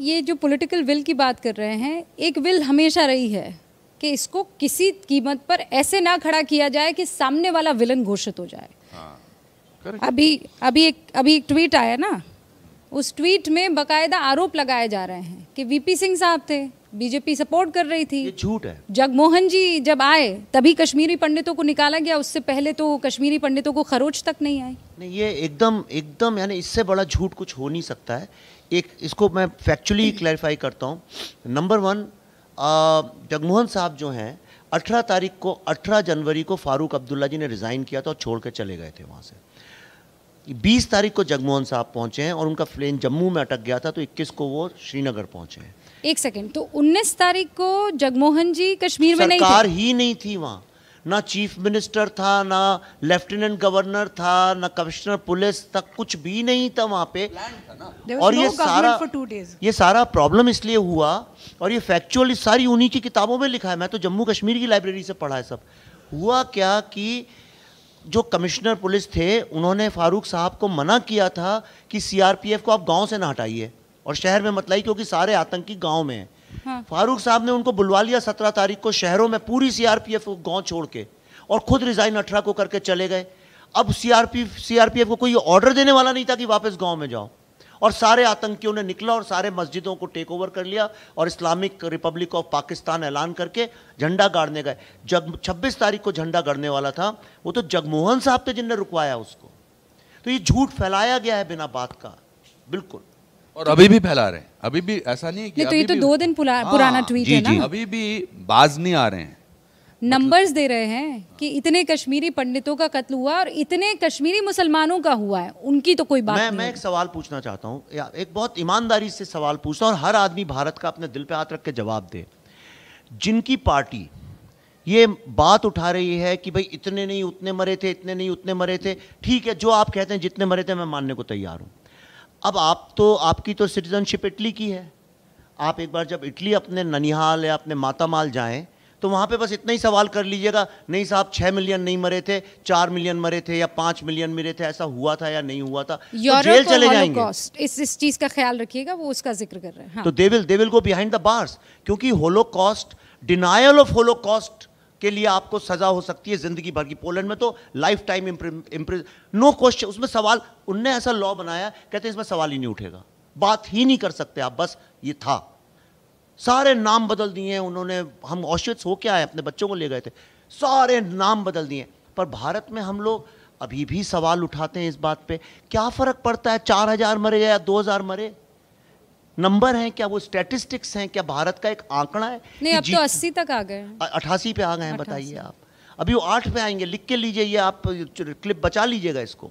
ये जो political will की बात कर रहे हैं एक विल हमेशा रही है कि इसको किसी कीमत पर ऐसे ना खड़ा किया जाए कि सामने वाला विलन घोषित हो जाए हाँ, अभी अभी एक अभी एक ट्वीट आया ना उस ट्वीट में बकायदा आरोप लगाए जा रहे हैं कि वीपी सिंह साहब थे बीजेपी सपोर्ट कर रही थी झूठ है जगमोहन जी जब आए तभी कश्मीरी पंडितों को निकाला गया उससे पहले तो कश्मीरी पंडितों को खरोच तक नहीं आई नहीं ये एकदम एकदम यानी इससे बड़ा झूठ कुछ हो नहीं सकता है एक इसको मैं फैक्चुअली क्लैरिफाई करता हूँ नंबर वन जगमोहन साहब जो हैं 18 तारीख को 18 जनवरी को फारूक अब्दुल्ला जी ने रिज़ाइन किया था और छोड़ कर चले गए थे वहाँ से बीस तारीख को जगमोहन साहब पहुंचे हैं और उनका प्लेन जम्मू में अटक गया था तो इक्कीस को वो श्रीनगर पहुंचे हैं एक सेकेंड तो उन्नीस तारीख को जगमोहन जी कश्मीर में नहीं सरकार ही नहीं थी वहाँ ना चीफ मिनिस्टर था ना लेफ्टिनेंट गवर्नर था ना कमिश्नर पुलिस तक कुछ भी नहीं था वहाँ पे और ये सारा ये सारा प्रॉब्लम इसलिए हुआ और ये फैक्चुअली सारी उन्हीं की किताबों में लिखा है मैं तो जम्मू कश्मीर की लाइब्रेरी से पढ़ा है सब हुआ क्या कि जो कमिश्नर पुलिस थे उन्होंने फारूक साहब को मना किया था कि सीआरपीएफ को आप गांव से ना हटाइए और शहर में मत लाई क्योंकि सारे आतंकी गांव में हैं हाँ। फारूक साहब ने उनको बुलवा लिया सत्रह तारीख को शहरों में पूरी सीआरपीएफ को गांव छोड़ के और खुद रिजाइन अठारह को करके चले गए अब सीआरपीएफ सीआरपीएफ को कोई ऑर्डर देने वाला नहीं था कि वापस गाँव में जाओ और सारे आतंकियों ने निकला और सारे मस्जिदों को टेक ओवर कर लिया और इस्लामिक रिपब्लिक ऑफ पाकिस्तान ऐलान करके झंडा गाड़ने गए जग छब्बीस तारीख को झंडा गाड़ने वाला था वो तो जगमोहन साहब थे जिनने रुकवाया उसको तो ये झूठ फैलाया गया है बिना बात का बिल्कुल और अभी भी फैला रहे हैं अभी भी ऐसा नहीं है कि नहीं, तो ये तो दो दिन हाँ, पुराना ट्वीट है ना अभी भी बाज नहीं आ रहे हैं नंबर्स दे रहे हैं कि इतने कश्मीरी पंडितों का कत्ल हुआ और इतने कश्मीरी मुसलमानों का हुआ है उनकी तो कोई बात मैं, नहीं मैं एक सवाल पूछना चाहता हूँ एक बहुत ईमानदारी से सवाल पूछता हूँ और हर आदमी भारत का अपने दिल पे हाथ रख के जवाब दे जिनकी पार्टी ये बात उठा रही है कि भाई इतने नहीं उतने मरे थे इतने नहीं उतने मरे थे ठीक है जो आप कहते हैं जितने मरे थे मैं मानने को तैयार हूँ अब आप तो आपकी तो सिटीजनशिप इटली की है आप एक बार जब इटली अपने ननिहाल या अपने माता माल जाएँ तो वहाँ पे बस इतना ही सवाल कर लीजिएगा नहीं साहब छः मिलियन नहीं मरे थे चार मिलियन मरे थे या पाँच मिलियन मरे थे ऐसा हुआ था या नहीं हुआ था तो जेल चले जाएंगे इस इस चीज़ का ख्याल रखिएगा वो उसका जिक्र कर रहे हैं हाँ। तो devil devil go behind the bars क्योंकि कॉस्ट डिनायल ऑफ कॉस्ट के लिए आपको सजा हो सकती है जिंदगी भर की पोलैंड में तो lifetime imprisonment no question उसमें सवाल उनने ऐसा लॉ बनाया कहते इसमें सवाल ही नहीं उठेगा बात ही नहीं कर सकते आप बस ये था सारे नाम बदल दिए उन्होंने हम औशियत हो क्या है अपने बच्चों को ले गए थे सारे नाम बदल दिए पर भारत में हम लोग अभी भी सवाल उठाते हैं इस बात पे क्या फ़र्क पड़ता है चार हज़ार मरे या दो हज़ार मरे नंबर हैं क्या वो स्टैटिस्टिक्स हैं क्या भारत का एक आंकड़ा है नहीं अब तो अस्सी तक आ गए अठासी पे आ गए हैं बताइए आप अभी वो आठ पे आएंगे लिख के लीजिए ये आप क्लिप बचा लीजिएगा इसको